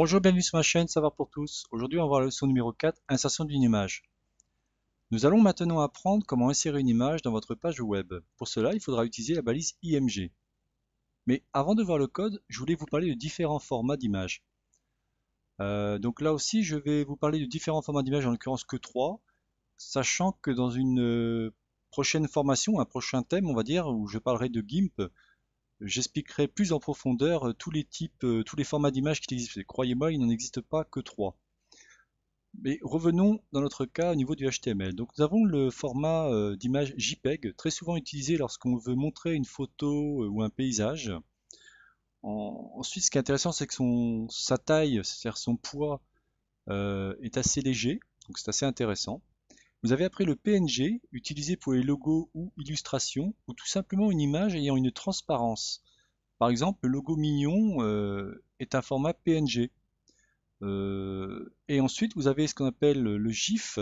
Bonjour, bienvenue sur ma chaîne, ça va pour tous. Aujourd'hui, on va voir la leçon numéro 4, insertion d'une image. Nous allons maintenant apprendre comment insérer une image dans votre page web. Pour cela, il faudra utiliser la balise IMG. Mais avant de voir le code, je voulais vous parler de différents formats d'images. Euh, donc là aussi, je vais vous parler de différents formats d'images, en l'occurrence que 3, sachant que dans une euh, prochaine formation, un prochain thème, on va dire, où je parlerai de GIMP, j'expliquerai plus en profondeur euh, tous les types, euh, tous les formats d'images qui existent. Croyez-moi, il n'en existe pas que trois. Mais revenons dans notre cas au niveau du HTML. Donc nous avons le format euh, d'image JPEG, très souvent utilisé lorsqu'on veut montrer une photo ou un paysage. ensuite, ce qui est intéressant, c'est que son, sa taille, c'est-à-dire son poids, est assez léger, donc c'est assez intéressant. Vous avez après le PNG, utilisé pour les logos ou illustrations, ou tout simplement une image ayant une transparence. Par exemple, le logo Mignon euh, est un format PNG. Euh, et ensuite, vous avez ce qu'on appelle le GIF,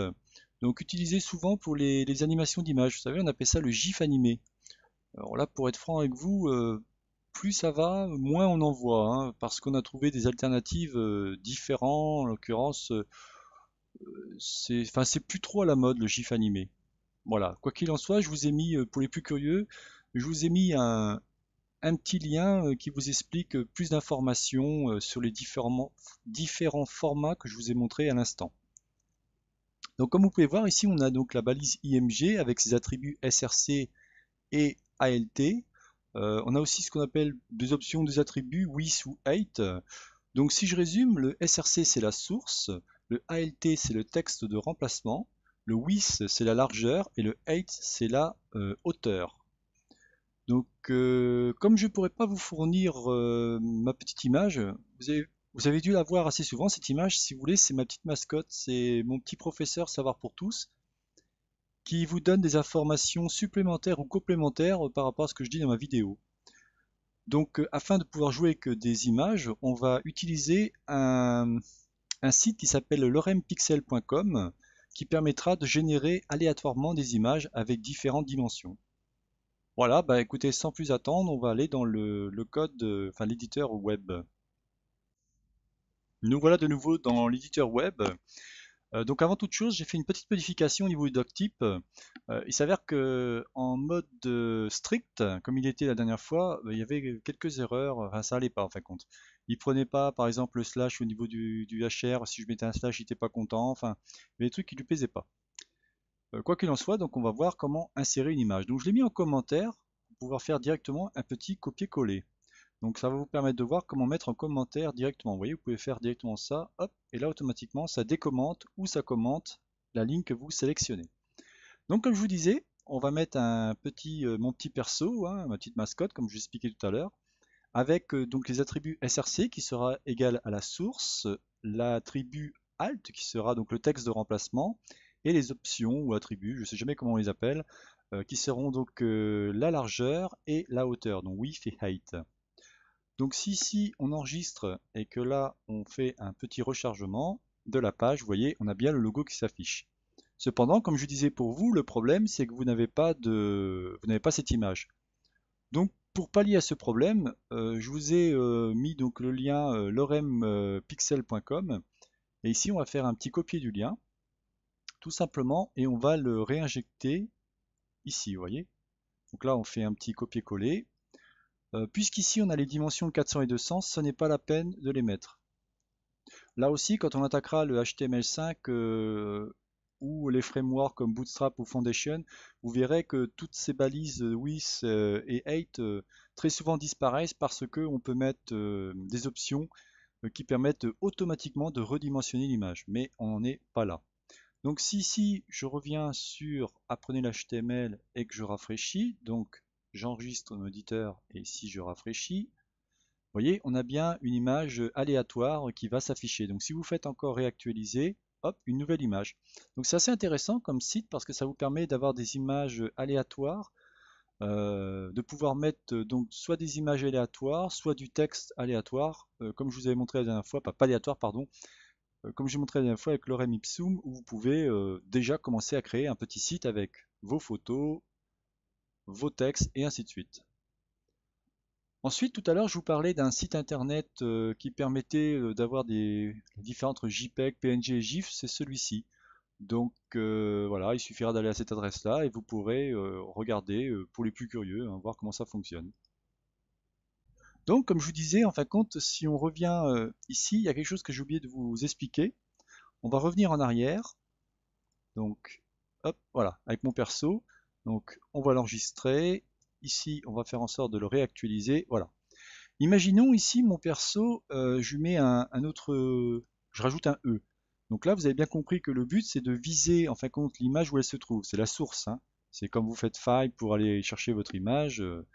donc utilisé souvent pour les, animations d'images. Vous savez, on appelle ça le GIF animé. Alors là, pour être franc avec vous, euh, plus ça va, moins on en voit, hein, parce qu'on a trouvé des alternatives différentes, en l'occurrence c'est, plus trop à la mode le GIF animé. Voilà. Quoi qu'il en soit, je vous ai mis, euh, pour les plus curieux, je vous ai mis un, petit lien euh, qui vous explique euh, plus d'informations sur les différents, formats que je vous ai montrés à l'instant. Donc comme vous pouvez voir ici on a donc la balise IMG avec ses attributs SRC et ALT. on a aussi ce qu'on appelle deux options des attributs WIS ou 8. Donc si je résume, le SRC c'est la source, le alt c'est le texte de remplacement, le WIS, c'est la largeur et le height c'est la euh, hauteur. Donc euh, comme je ne pourrais pas vous fournir euh, ma petite image, vous avez, vous avez dû la voir assez souvent cette image, si vous voulez c'est ma petite mascotte, c'est mon petit professeur Savoir pour tous qui vous donne des informations supplémentaires ou complémentaires par rapport à ce que je dis dans ma vidéo. Donc afin de pouvoir jouer que des images, on va utiliser un, un site qui s'appelle lorempixel.com qui permettra de générer aléatoirement des images avec différentes dimensions. Voilà, bah écoutez, sans plus attendre, on va aller dans le, code, euh, enfin l'éditeur web. Nous voilà de nouveau dans l'éditeur web euh, donc avant toute chose, j'ai fait une petite modification au niveau du doctype. Euh, il s'avère que en mode euh, strict, comme il était la dernière fois, il y avait quelques erreurs, enfin ça n'allait pas en fin de compte. Il prenait pas par exemple le slash au niveau du, HR, si je mettais un slash il n'était pas content, enfin des trucs qui lui plaisaient pas. quoi qu'il en soit, donc on va voir comment insérer une image. Donc je l'ai mis en commentaire pour pouvoir faire directement un petit copier-coller. Donc ça va vous permettre de voir comment mettre en commentaire directement. Vous voyez, vous pouvez faire directement ça, hop, et là automatiquement ça décommente ou ça commente la ligne que vous sélectionnez. Donc comme je vous disais, on va mettre un petit, euh, mon petit perso, hein, ma petite mascotte, comme je vous expliquais tout à l'heure, avec euh, donc les attributs src qui sera égal à la source, l'attribut alt qui sera donc le texte de remplacement, et les options ou attributs, je ne sais jamais comment on les appelle, euh, qui seront donc la largeur et la hauteur, donc width et height. Donc si ici on enregistre et que là on fait un petit rechargement de la page, vous voyez, on a bien le logo qui s'affiche. Cependant, comme je disais pour vous, le problème c'est que vous n'avez pas de, vous n'avez pas cette image. Donc pour pallier à ce problème, euh, je vous ai euh, mis donc le lien euh, lorempixel.com et ici on va faire un petit copier du lien, tout simplement, et on va le réinjecter ici, vous voyez. Donc là on fait un petit copier-coller euh, puisqu'ici on a les dimensions 400 et 200, ce n'est pas la peine de les mettre. Là aussi, quand on attaquera le HTML5 euh, ou les frameworks comme Bootstrap ou Foundation, vous verrez que toutes ces balises WIS euh, et hate très souvent disparaissent parce qu'on peut mettre des options qui permettent automatiquement de redimensionner l'image. Mais on n'en est pas là. Donc si ici je reviens sur apprenez l'HTML et que je rafraîchis, donc j'enregistre mon auditeur et si je rafraîchis, vous voyez, on a bien une image aléatoire qui va s'afficher. Donc si vous faites encore réactualiser, hop, une nouvelle image. Donc c'est assez intéressant comme site parce que ça vous permet d'avoir des images aléatoires, euh, de pouvoir mettre donc soit des images aléatoires, soit du texte aléatoire, euh, comme je vous avais montré la dernière fois, pas, aléatoire, pardon, je euh, comme j'ai montré la dernière fois avec l'orem ipsum, où vous pouvez déjà commencer à créer un petit site avec vos photos, vos textes et ainsi de suite. Ensuite, tout à l'heure, je vous parlais d'un site internet euh, qui permettait euh, d'avoir des différentes JPEG, PNG et GIF, c'est celui-ci. Donc euh, voilà, il suffira d'aller à cette adresse-là et vous pourrez regarder pour les plus curieux, hein, voir comment ça fonctionne. Donc comme je vous disais, en fin de compte, si on revient ici, il y a quelque chose que j'ai oublié de vous expliquer. On va revenir en arrière. Donc, hop, voilà, avec mon perso. Donc on va l'enregistrer. Ici, on va faire en sorte de le réactualiser. Voilà. Imaginons ici mon perso, euh, je je mets un, autre, je rajoute un E. Donc là, vous avez bien compris que le but, c'est de viser en fin de compte l'image où elle se trouve. C'est la source. Hein. C'est comme vous faites file pour aller chercher votre image. Euh.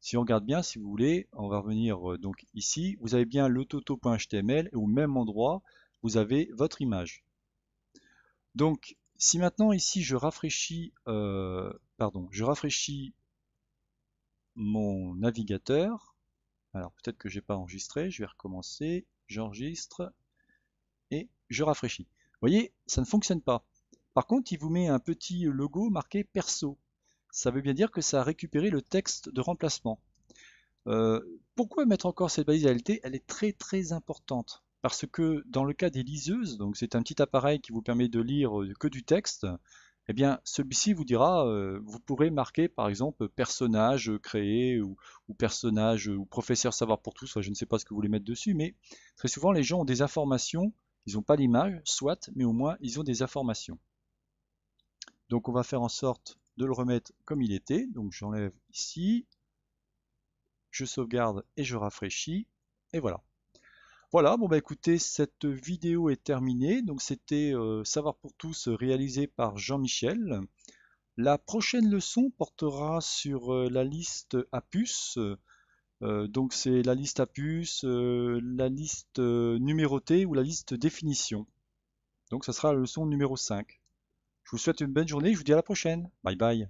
Si on regarde bien, si vous voulez, on va revenir euh, donc ici. Vous avez bien le toto.html et au même endroit, vous avez votre image. Donc si maintenant ici je rafraîchis, euh, pardon, je rafraîchis mon navigateur, alors peut-être que j'ai pas enregistré, je vais recommencer, j'enregistre et je rafraîchis. Vous voyez, ça ne fonctionne pas. Par contre, il vous met un petit logo marqué perso. Ça veut bien dire que ça a récupéré le texte de remplacement. Euh, pourquoi mettre encore cette balise alt Elle est très très importante parce que dans le cas des liseuses, donc c'est un petit appareil qui vous permet de lire euh, que du texte, eh bien celui-ci vous dira, euh, vous pourrez marquer par exemple personnage créé ou, personnage ou professeur savoir pour tous, je ne sais pas ce que vous voulez mettre dessus, mais très souvent les gens ont des informations, ils n'ont pas l'image, soit, mais au moins ils ont des informations. Donc on va faire en sorte de le remettre comme il était, donc j'enlève ici, je sauvegarde et je rafraîchis, et voilà. Voilà, bon bah écoutez, cette vidéo est terminée. Donc c'était euh, Savoir pour tous réalisé par Jean-Michel. La prochaine leçon portera sur euh, la liste à puces. Euh, donc c'est la liste à puces, la liste numérotée ou la liste définition. Donc ça sera la leçon numéro 5. Je vous souhaite une bonne journée, je vous dis à la prochaine. Bye bye.